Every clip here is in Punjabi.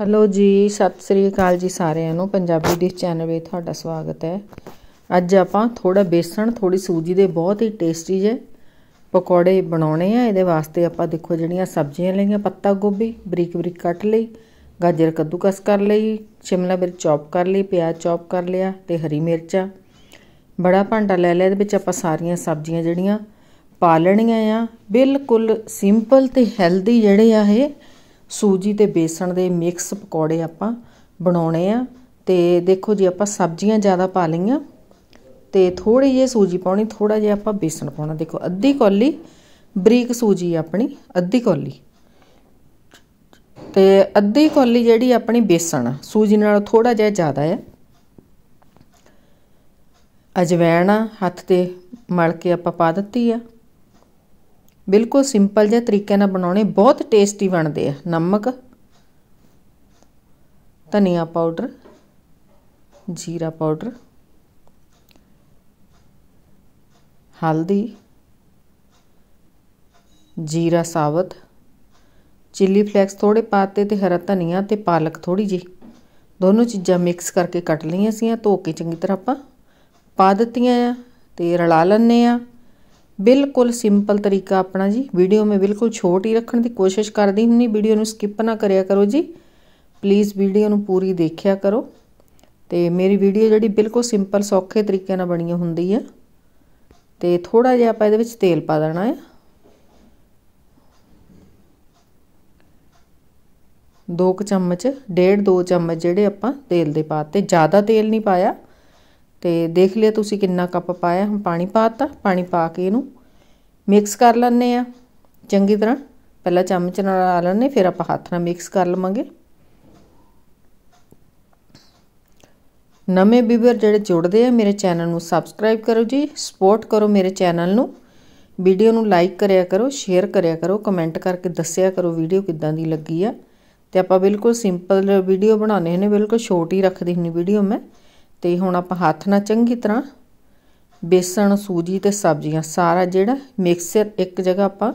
ਹੈਲੋ ਜੀ ਸਤਿ ਸ੍ਰੀ ਅਕਾਲ ਜੀ ਸਾਰਿਆਂ ਨੂੰ ਪੰਜਾਬੀ ਡਿਸ਼ ਚੈਨਲ 'ਤੇ ਤੁਹਾਡਾ ਸਵਾਗਤ ਹੈ ਅੱਜ ਆਪਾਂ ਥੋੜਾ ਬੇਸਣ ਥੋੜੀ ਸੂਜੀ ਦੇ ਬਹੁਤ ਹੀ ਟੇਸਟੀ ਜੇ ਪਕੌੜੇ ਬਣਾਉਣੇ ਆ ਇਹਦੇ ਵਾਸਤੇ ਆਪਾਂ ਦੇਖੋ ਜਿਹੜੀਆਂ ਸਬਜ਼ੀਆਂ ਲਈਆਂ ਪੱਤਾ ਗੋਭੀ ਬਰੀਕ ਬਰੀਕ ਕੱਟ ਲਈ ਗਾਜਰ ਕੱਦੂਕਸ ਕਰ ਲਈ ਸ਼ਿਮਲਾ ਮਿਰਚ ਚੌਪ ਕਰ ਲਈ ਪਿਆਜ਼ ਚੌਪ ਕਰ ਲਿਆ ਤੇ ਹਰੀ ਮਿਰਚਾਂ ਬੜਾ ਭਾਂਡਾ ਲੈ ਲਿਆ ਇਹਦੇ ਵਿੱਚ ਆਪਾਂ ਸਾਰੀਆਂ ਸਬਜ਼ੀਆਂ ਜਿਹੜੀਆਂ ਪਾ ਲੈਣੀਆਂ ਆ ਬਿਲਕੁਲ ਸਿੰਪਲ ਤੇ ਹੈਲਦੀ ਜਿਹੜੇ ਆ ਇਹ ਸੂਜੀ ਤੇ ਬੇਸਣ ਦੇ ਮਿਕਸ ਪਕੌੜੇ ਆਪਾਂ ਬਣਾਉਣੇ ਆ ਤੇ ਦੇਖੋ ਜੀ ਆਪਾਂ ਸਬਜ਼ੀਆਂ ਜ਼ਿਆਦਾ ਪਾ ਲਈਆਂ ਤੇ ਥੋੜੀ ਜਿਹੀ ਸੂਜੀ ਪਾਉਣੀ ਥੋੜਾ ਜਿਹਾ ਆਪਾਂ ਬੇਸਣ ਪਾਉਣਾ ਦੇਖੋ ਅੱਧੀ ਕੌਲੀ ਬਰੀਕ ਸੂਜੀ ਆਪਣੀ ਅੱਧੀ ਕੌਲੀ ਤੇ ਅੱਧੀ ਕੌਲੀ ਜਿਹੜੀ ਆਪਣੀ ਬੇਸਣ ਸੂਜੀ ਨਾਲ ਥੋੜਾ ਜਿਹਾ ਜ਼ਿਆਦਾ ਹੈ ਅਜਵੈਣ ਹੱਥ ਤੇ ਮਲ ਕੇ ਆਪਾਂ ਪਾ ਦਿੱਤੀ ਆ ਬਿਲਕੁਲ ਸਿੰਪਲ ਜਿਹੇ ਤਰੀਕੇ ਨਾਲ ਬਣਾਉਣੇ ਬਹੁਤ ਟੇਸਟੀ ਬਣਦੇ ਆ ਨਮਕ ਧਨੀਆ ਪਾਊਡਰ ਜੀਰਾ ਪਾਊਡਰ ਹਲਦੀ ਜੀਰਾ ਸਾਬਤ ਚਿੱਲੀ ਫਲੈਕਸ ਥੋੜੇ ਪਾਤੇ ਤੇ ਹਰਾ ਧਨੀਆ ਤੇ ਪਾਲਕ ਥੋੜੀ ਜੀ ਦੋਨੋਂ ਚੀਜ਼ਾਂ ਮਿਕਸ ਕਰਕੇ ਕੱਟ ਲਈਆਂ ਸੀਆਂ ਧੋ ਕੇ ਚੰਗੀ ਤਰ੍ਹਾਂ ਆਪਾਂ ਪਾ ਦਿੱਤੀਆਂ ਆ ਤੇ ਰਲਾ ਲੈਣੇ ਆ ਬਿਲਕੁਲ ਸਿੰਪਲ ਤਰੀਕਾ ਆਪਣਾ ਜੀ ਵੀਡੀਓ ਮੈਂ ਬਿਲਕੁਲ ਛੋਟ ਹੀ ਰੱਖਣ ਦੀ ਕੋਸ਼ਿਸ਼ ਕਰਦੀ ਹੁੰਨੀ ਵੀਡੀਓ ਨੂੰ ਸਕਿਪ ਨਾ ਕਰਿਆ ਕਰੋ ਜੀ ਪਲੀਜ਼ ਵੀਡੀਓ ਨੂੰ ਪੂਰੀ ਦੇਖਿਆ ਕਰੋ ਤੇ ਮੇਰੀ ਵੀਡੀਓ ਜਿਹੜੀ ਬਿਲਕੁਲ ਸਿੰਪਲ ਸੌਖੇ ਤਰੀਕੇ ਨਾਲ ਬਣੀ ਹੁੰਦੀ ਹੈ ਤੇ ਥੋੜਾ ਜਿਹਾ ਆਪਾਂ ਇਹਦੇ ਵਿੱਚ ਤੇਲ ਪਾ ਦੇਣਾ ਹੈ ਦੋ ਚਮਚ ਡੇਢ ਦੋ ਚਮਚ ਜਿਹੜੇ ਆਪਾਂ ਤੇਲ ਦੇ ਪਾਤੇ ਜ਼ਿਆਦਾ ਤੇਲ ਨਹੀਂ ਪਾਇਆ ਤੇ ਦੇਖ ਲਿਆ ਤੁਸੀਂ ਕਿੰਨਾ ਕੱਪ ਪਾਇਆ ਹੁਣ ਪਾਣੀ ਪਾਤਾ ਪਾਣੀ ਪਾ ਕੇ ਇਹਨੂੰ ਮਿਕਸ ਕਰ ਲੈਣੇ ਆ ਚੰਗੀ ਤਰ੍ਹਾਂ ਪਹਿਲਾਂ ਚਮਚ ਨਾਲ ਲਾ ਲੈਣੇ ਫਿਰ ਆਪਾਂ ਹੱਥ ਨਾਲ ਮਿਕਸ ਕਰ ਲਵਾਂਗੇ ਨਵੇਂ ਵੀਵਰ ਜਿਹੜੇ ਜੁੜਦੇ ਆ ਮੇਰੇ ਚੈਨਲ ਨੂੰ ਸਬਸਕ੍ਰਾਈਬ ਕਰੋ ਜੀ ਸਪੋਰਟ ਕਰੋ ਮੇਰੇ ਚੈਨਲ ਨੂੰ ਵੀਡੀਓ ਨੂੰ ਲਾਈਕ ਕਰਿਆ ਕਰੋ ਸ਼ੇਅਰ ਕਰਿਆ ਕਰੋ ਕਮੈਂਟ ਕਰਕੇ ਦੱਸਿਆ ਕਰੋ ਵੀਡੀਓ ਕਿੱਦਾਂ ਦੀ ਲੱਗੀ ਆ ਤੇ ਆਪਾਂ ਬਿਲਕੁਲ ਸਿੰਪਲ ਵੀਡੀਓ ਬਣਾਉਣੇ ਨੇ ਬਿਲਕੁਲ ਛੋਟੀ ਰੱਖਦੀ ਹੁੰਨੀ ਵੀਡੀਓ ਮੈਂ ਤੇ ਹੁਣ ਆਪਾਂ ਹੱਥ ਨਾਲ ਚੰਗੀ ਤਰ੍ਹਾਂ ਬੇਸਣ ਸੂਜੀ ਤੇ ਸਬਜ਼ੀਆਂ ਸਾਰਾ ਜਿਹੜਾ ਮਿਕਸਰ ਇੱਕ ਜਗ੍ਹਾ ਆਪਾਂ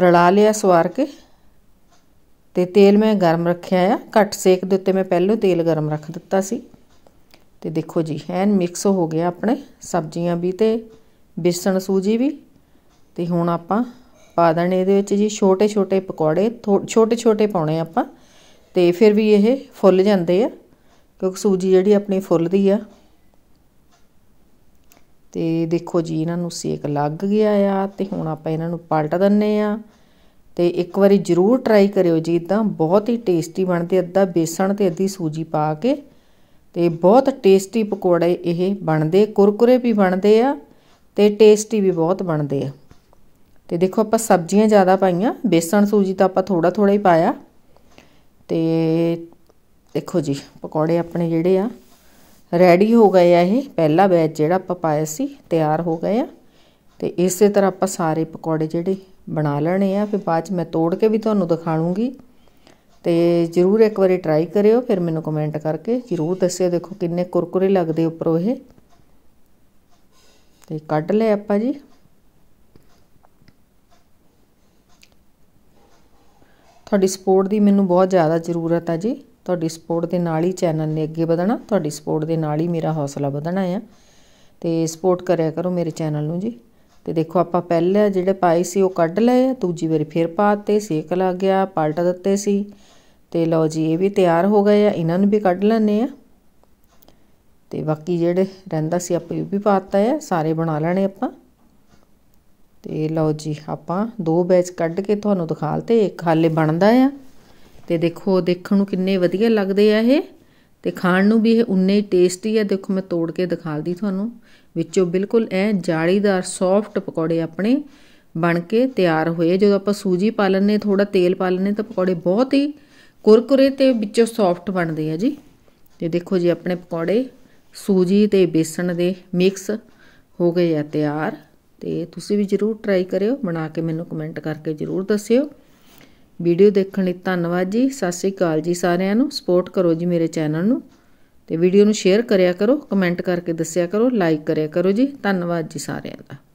ਰਲਾ ਲਿਆ ਸਵਾਰ ਕੇ ਤੇ ਤੇਲ ਮੈਂ ਗਰਮ ਰੱਖਿਆ ਆ ਘੱਟ ਸੇਕ ਦੇ ਉੱਤੇ ਮੈਂ ਪਹਿਲਾਂ ਤੇਲ ਗਰਮ ਰੱਖ ਦਿੱਤਾ ਸੀ ਤੇ ਦੇਖੋ ਜੀ ਐਨ ਮਿਕਸ ਹੋ ਗਿਆ ਆਪਣੇ ਸਬਜ਼ੀਆਂ ਵੀ ਤੇ ਬੇਸਣ ਸੂਜੀ ਵੀ ਤੇ ਹੁਣ ਆਪਾਂ ਪਾ ਦੇਣੇ ਇਹਦੇ ਵਿੱਚ ਜੀ ਛੋਟੇ ਛੋਟੇ ਪਕੌੜੇ ਛੋਟੇ ਛੋਟੇ ਪਾਉਣੇ ਆਪਾਂ ਤੇ ਫਿਰ ਵੀ ਇਹ ਫੁੱਲ ਜਾਂਦੇ ਆ ਕਿਉਂਕਿ ਸੂਜੀ ਜਿਹੜੀ ਆਪਣੀ ਫੁੱਲਦੀ ਆ ਤੇ ਦੇਖੋ ਜੀ ਇਹਨਾਂ ਨੂੰ ਸੇਕ ਲੱਗ ਗਿਆ ਆ ਤੇ ਹੁਣ ਆਪਾਂ ਇਹਨਾਂ ਨੂੰ ਪਲਟ ਦੰਨੇ ਆ ਤੇ ਇੱਕ ਵਾਰੀ ਜਰੂਰ ਟਰਾਈ ਕਰਿਓ ਜੀ ਤਾਂ ਬਹੁਤ ਹੀ ਟੇਸਟੀ ਬਣਦੇ ਅੱਧਾ ਬੇਸਣ ਤੇ ਅੱਧੀ ਸੂਜੀ ਪਾ ਕੇ ਤੇ ਬਹੁਤ ਟੇਸਟੀ ਪਕੌੜੇ ਇਹ ਬਣਦੇ ਕੁਰਕੁਰੇ ਵੀ ਬਣਦੇ ਆ ਤੇ ਟੇਸਟੀ ਵੀ ਬਹੁਤ ਬਣਦੇ ਆ ਤੇ ਦੇਖੋ ਆਪਾਂ ਸਬਜ਼ੀਆਂ ਜ਼ਿਆਦਾ ਪਾਈਆਂ ਬੇਸਣ ਸੂਜੀ ਤਾਂ ਆਪਾਂ ਥੋੜਾ ਥੋੜਾ ਹੀ ਪਾਇਆ ਤੇ ਦੇਖੋ ਜੀ ਪਕੌੜੇ ਆਪਣੇ ਜਿਹੜੇ ਆ ਰੈਡੀ ਹੋ ਗਏ ਆ ਇਹ ਪਹਿਲਾ ਬੈਚ ਜਿਹੜਾ ਆਪਾਂ ਪਾਇਆ ਸੀ ਤਿਆਰ ਹੋ ਗਏ ਆ ਤੇ ਇਸੇ ਤਰ੍ਹਾਂ ਆਪਾਂ ਸਾਰੇ ਪਕੌੜੇ ਜਿਹੜੇ ਬਣਾ ਲੈਣੇ ਆ ਫਿਰ ਬਾਅਦ ਚ ਮੈਂ ਤੋੜ ਕੇ ਵੀ ਤੁਹਾਨੂੰ ਦਿਖਾਉਂਗੀ ਤੇ ਜਰੂਰ ਇੱਕ ਵਾਰੀ ਟਰਾਈ ਕਰਿਓ ਫਿਰ ਮੈਨੂੰ ਕਮੈਂਟ ਕਰਕੇ ਜਰੂਰ ਦੱਸਿਓ ਦੇਖੋ ਕਿੰਨੇ ਕੁਰਕੁਰੇ ਲੱਗਦੇ ਉੱਪਰੋਂ ਇਹ ਤੇ ਕੱਢ ਲਏ ਆਪਾਂ ਜੀ ਤੁਹਾਡੀ ਸਪੋਰਟ ਦੀ ਮੈਨੂੰ ਬਹੁਤ ਜ਼ਿਆਦਾ ਜ਼ਰੂਰਤ ਆ ਜੀ ਤੁਹਾਡੀ ਸਪੋਰਟ ਦੇ ਨਾਲ ਹੀ ਚੈਨਲ ਨੇ ਅੱਗੇ ਵਧਣਾ ਤੁਹਾਡੀ ਸਪੋਰਟ ਦੇ ਨਾਲ ਹੀ ਮੇਰਾ ਹੌਸਲਾ ਵਧਣਾ ਆ ਤੇ ਸਪੋਰਟ ਕਰਿਆ ਕਰੋ ਮੇਰੇ ਚੈਨਲ ਨੂੰ ਜੀ ਤੇ ਦੇਖੋ ਆਪਾਂ ਪਹਿਲੇ ਜਿਹੜੇ ਪਾਈ ਸੀ ਉਹ ਕੱਢ ਲਏ ਆ ਦੂਜੀ ਵਾਰੀ ਫੇਰ ਪਾਤੇ ਸੇਕ ਲੱਗ ਗਿਆ ਪਲਟ ਦਿੱਤੇ ਸੀ ਤੇ ਲਓ ਜੀ ਇਹ ਵੀ ਤਿਆਰ ਹੋ ਗਏ ਆ ਇਹਨਾਂ ਨੂੰ ਵੀ ਕੱਢ ਲੈਣੇ ਆ ਤੇ ਬਾਕੀ ਜਿਹੜੇ ਰਹਿੰਦਾ ਸੀ ਆਪਾਂ ਇਹ ਵੀ ਪਾਤਾ ਆ ਸਾਰੇ ਬਣਾ ਲੈਣੇ ਆਪਾਂ ਤੇ ਲਓ ਜੀ ਆਪਾਂ ਦੋ ਬੈਚ ਕੱਢ ਕੇ ਤੁਹਾਨੂੰ ਦਿਖਾਲਤੇ ਇੱਕ ਹਾਲੇ ਬਣਦਾ ਆ ਤੇ ਦੇਖੋ ਦੇਖਣ ਨੂੰ ਕਿੰਨੇ ਵਧੀਆ ਲੱਗਦੇ ਆ ਇਹ ਤੇ ਖਾਣ ਨੂੰ ਵੀ ਇਹ ਉਨੇ ਹੀ ਟੇਸਟੀ ਆ ਦੇਖੋ ਮੈਂ ਤੋੜ ਕੇ ਦਿਖਾਲਦੀ ਤੁਹਾਨੂੰ ਵਿੱਚੋਂ ਬਿਲਕੁਲ ਐ ਜਾਲੀਦਾਰ ਸੌਫਟ ਪਕੌੜੇ ਆਪਣੇ ਬਣ ਕੇ ਤਿਆਰ ਹੋਏ ਜਦੋਂ ਆਪਾਂ ਸੂਜੀ ਪਾ ਲੈਨੇ ਥੋੜਾ ਤੇਲ ਪਾ ਲੈਨੇ ਤਾਂ ਪਕੌੜੇ ਬਹੁਤ ਹੀ ਕੁਰਕੁਰੇ ਤੇ ਵਿੱਚੋਂ ਸੌਫਟ ਬਣਦੇ ਆ ਜੀ ਤੇ ਦੇਖੋ ਜੀ ਆਪਣੇ ਪਕੌੜੇ ਸੂਜੀ ਤੇ ਬੇਸਣ ਦੇ ਮਿਕਸ ਹੋ ਗਏ ਆ ਤਿਆਰ ਤੇ ਤੁਸੀਂ ਵੀ ਜਰੂਰ ਟਰਾਈ ਕਰਿਓ ਬਣਾ ਕੇ ਮੈਨੂੰ ਕਮੈਂਟ ਕਰਕੇ ਜਰੂਰ ਦੱਸਿਓ ਵੀਡੀਓ ਦੇਖਣ ਲਈ ਧੰਨਵਾਦ ਜੀ ਸਤਿ ਸ੍ਰੀ ਅਕਾਲ ਜੀ ਸਾਰਿਆਂ ਨੂੰ ਸਪੋਰਟ ਕਰੋ ਜੀ ਮੇਰੇ ਚੈਨਲ ਨੂੰ ਤੇ ਵੀਡੀਓ ਨੂੰ ਸ਼ੇਅਰ ਕਰਿਆ ਕਰੋ ਕਮੈਂਟ ਕਰਕੇ ਦੱਸਿਆ ਕਰੋ ਲਾਈਕ ਕਰਿਆ ਕਰੋ ਜੀ ਧੰਨਵਾਦ ਜੀ ਸਾਰਿਆਂ ਦਾ